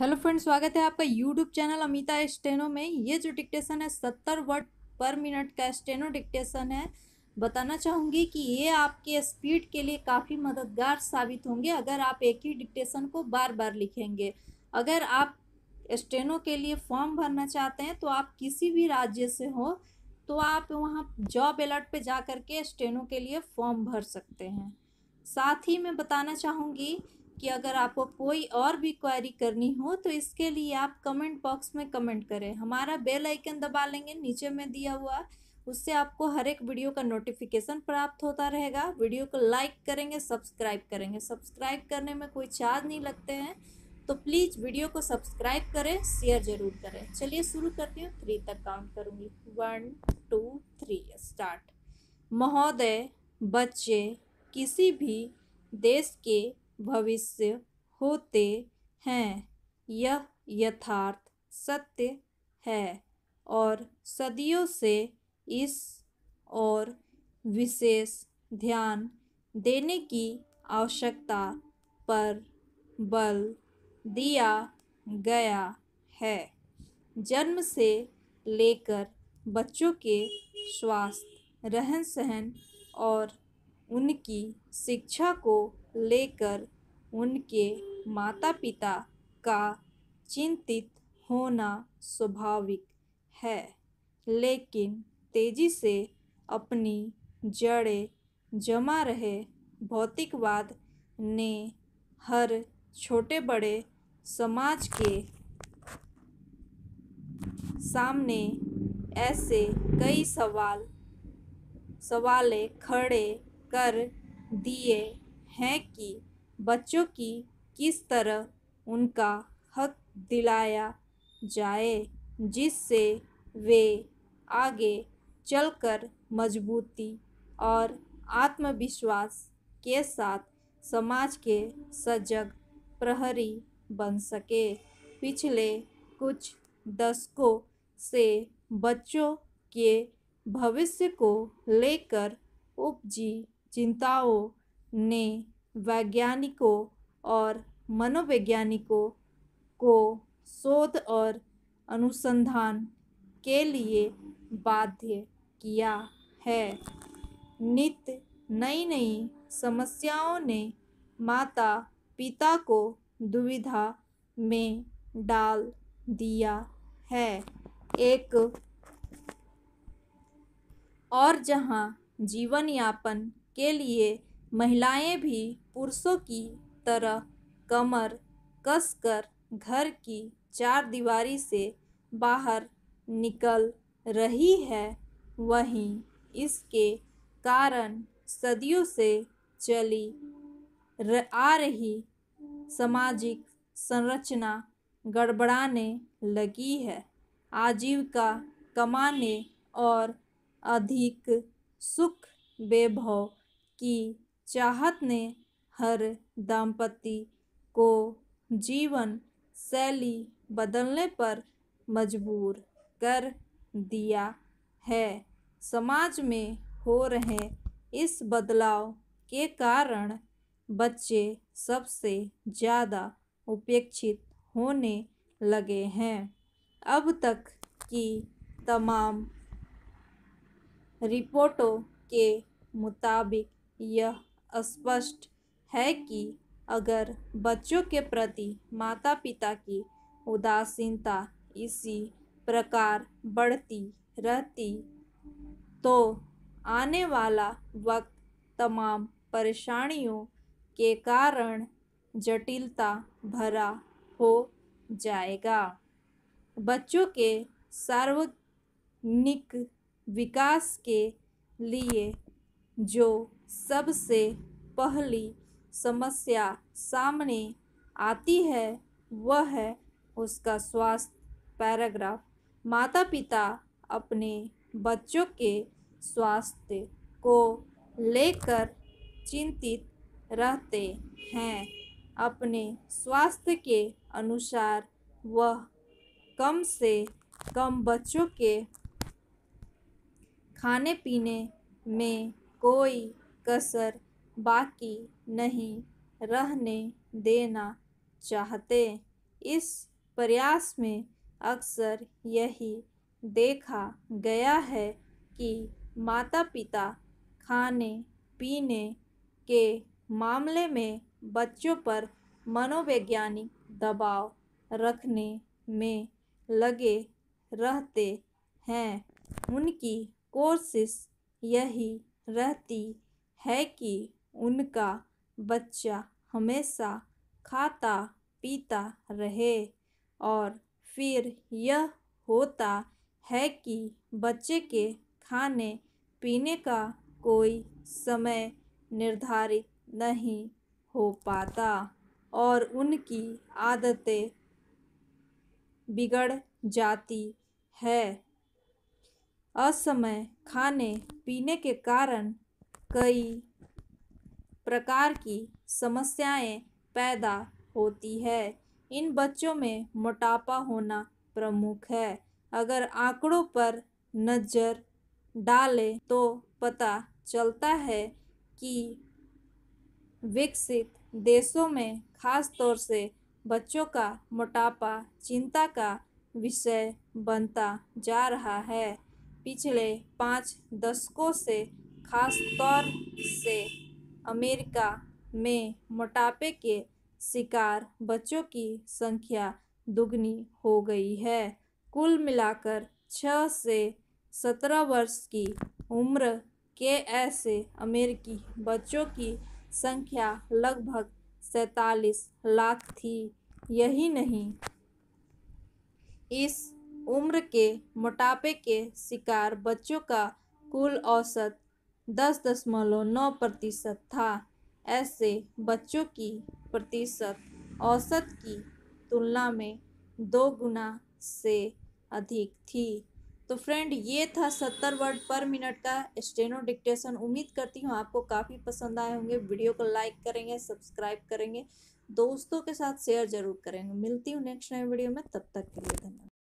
hello friends स्वागत है आपका यूट्यूब चैनल अमिता स्टेनो में ये जो डिक्टेशन है सत्तर वर्ड पर मिनट का स्टेनो डिक्टेशन है बताना चाहूँगी कि ये आपके स्पीड के लिए काफ़ी मददगार साबित होंगे अगर आप एक ही डिक्टेशन को बार बार लिखेंगे अगर आप स्टेनो के लिए फॉर्म भरना चाहते हैं तो आप किसी भी राज्य से हो तो आप वहाँ जॉब अलर्ट पे जा करके के स्टेनो के लिए फॉर्म भर सकते हैं साथ ही मैं बताना चाहूँगी कि अगर आपको कोई और भी क्वेरी करनी हो तो इसके लिए आप कमेंट बॉक्स में कमेंट करें हमारा बेल आइकन दबा लेंगे नीचे में दिया हुआ उससे आपको हर एक वीडियो का नोटिफिकेशन प्राप्त होता रहेगा वीडियो को लाइक करेंगे सब्सक्राइब करेंगे सब्सक्राइब करने में कोई चार्ज नहीं लगते हैं तो प्लीज़ वीडियो को सब्सक्राइब करें शेयर जरूर करें चलिए शुरू करती हूँ थ्री तक काउंट करूँगी वन टू थ्री स्टार्ट महोदय बच्चे किसी भी देश के भविष्य होते हैं यह यथार्थ सत्य है और सदियों से इस और विशेष ध्यान देने की आवश्यकता पर बल दिया गया है जन्म से लेकर बच्चों के स्वास्थ्य रहन सहन और उनकी शिक्षा को लेकर उनके माता पिता का चिंतित होना स्वाभाविक है लेकिन तेजी से अपनी जड़ें जमा रहे भौतिकवाद ने हर छोटे बड़े समाज के सामने ऐसे कई सवाल सवाले खड़े कर दिए हैं कि बच्चों की किस तरह उनका हक दिलाया जाए जिससे वे आगे चलकर मजबूती और आत्मविश्वास के साथ समाज के सजग प्रहरी बन सके पिछले कुछ दशकों से बच्चों के भविष्य को लेकर उपजी चिंताओं ने वैज्ञानिकों और मनोवैज्ञानिकों को शोध और अनुसंधान के लिए बाध्य किया है नित्य नई नई समस्याओं ने माता पिता को दुविधा में डाल दिया है एक और जहाँ जीवन यापन के लिए महिलाएं भी पुरुषों की तरह कमर कसकर घर की चार दीवारी से बाहर निकल रही है वहीं इसके कारण सदियों से चली र, आ रही सामाजिक संरचना गड़बड़ाने लगी है आजीविका कमाने और अधिक सुख वैभव की चाहत ने हर दंपति को जीवन शैली बदलने पर मजबूर कर दिया है समाज में हो रहे इस बदलाव के कारण बच्चे सबसे ज़्यादा उपेक्षित होने लगे हैं अब तक की तमाम रिपोर्टों के मुताबिक यह स्पष्ट है कि अगर बच्चों के प्रति माता पिता की उदासीनता इसी प्रकार बढ़ती रहती तो आने वाला वक्त तमाम परेशानियों के कारण जटिलता भरा हो जाएगा बच्चों के सार्वजनिक विकास के लिए जो सबसे पहली समस्या सामने आती है वह है उसका स्वास्थ्य पैराग्राफ माता पिता अपने बच्चों के स्वास्थ्य को लेकर चिंतित रहते हैं अपने स्वास्थ्य के अनुसार वह कम से कम बच्चों के खाने पीने में कोई कसर बाकी नहीं रहने देना चाहते इस प्रयास में अक्सर यही देखा गया है कि माता पिता खाने पीने के मामले में बच्चों पर मनोवैज्ञानिक दबाव रखने में लगे रहते हैं उनकी कोशिश यही रहती है कि उनका बच्चा हमेशा खाता पीता रहे और फिर यह होता है कि बच्चे के खाने पीने का कोई समय निर्धारित नहीं हो पाता और उनकी आदतें बिगड़ जाती है असमय खाने पीने के कारण कई प्रकार की समस्याएं पैदा होती है इन बच्चों में मोटापा होना प्रमुख है अगर आंकड़ों पर नज़र डालें तो पता चलता है कि विकसित देशों में खास तौर से बच्चों का मोटापा चिंता का विषय बनता जा रहा है पिछले पाँच दशकों से खास तौर से अमेरिका में मोटापे के शिकार बच्चों की संख्या दुगनी हो गई है कुल मिलाकर छः से सत्रह वर्ष की उम्र के ऐसे अमेरिकी बच्चों की संख्या लगभग सैतालीस लाख थी यही नहीं इस उम्र के मोटापे के शिकार बच्चों का कुल औसत दस दशमलव नौ प्रतिशत था ऐसे बच्चों की प्रतिशत औसत की तुलना में दो गुना से अधिक थी तो फ्रेंड ये था सत्तर वर्ड पर मिनट का स्टेनो डिक्टेशन उम्मीद करती हूँ आपको काफ़ी पसंद आए होंगे वीडियो को लाइक करेंगे सब्सक्राइब करेंगे दोस्तों के साथ शेयर जरूर करेंगे मिलती हूँ नेक्स्ट नए वीडियो में तब तक के लिए धन्यवाद